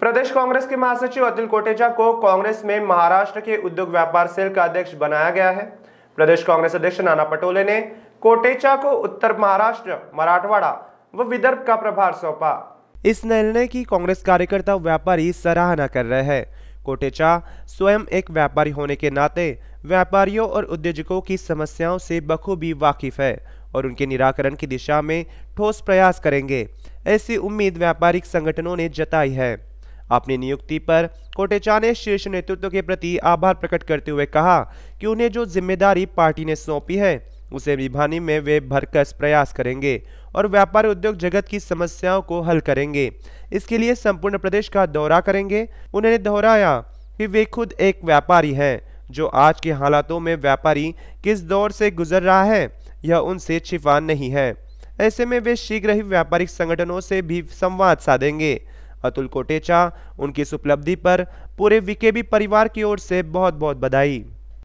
प्रदेश कांग्रेस के महासचिव अतुल कोटेचा को कांग्रेस में महाराष्ट्र के उद्योग व्यापार सेल का अध्यक्ष बनाया गया है प्रदेश कांग्रेस अध्यक्ष नाना पटोले ने कोटेचा को उत्तर महाराष्ट्र मराठवाड़ा व विदर्भ का प्रभार सौंपा इस निर्णय की कांग्रेस कार्यकर्ता व्यापारी सराहना कर रहे हैं कोटेचा स्वयं एक व्यापारी होने के नाते व्यापारियों और उद्योजकों की समस्याओं से बखूबी वाकिफ है और उनके निराकरण की दिशा में ठोस प्रयास करेंगे ऐसी उम्मीद व्यापारिक संगठनों ने जताई है अपनी नियुक्ति पर कोटेचा ने शीर्ष नेतृत्व के प्रति आभार प्रकट करते हुए कहा कि उन्हें जो जिम्मेदारी पार्टी ने सौंपी है उसे निभाने में वे भरकस प्रयास करेंगे और व्यापार उद्योग जगत की समस्याओं को हल करेंगे इसके लिए संपूर्ण प्रदेश का दौरा करेंगे उन्होंने दोहराया कि वे खुद एक व्यापारी हैं जो आज के हालातों में व्यापारी किस दौर से गुजर रहा है यह उनसे छिपा नहीं है ऐसे में वे शीघ्र ही व्यापारिक संगठनों से भी संवाद साधेंगे अतुल कोटेचा उनकी इस उपलब्धि पर पूरे विकेबी परिवार की ओर से बहुत बहुत बधाई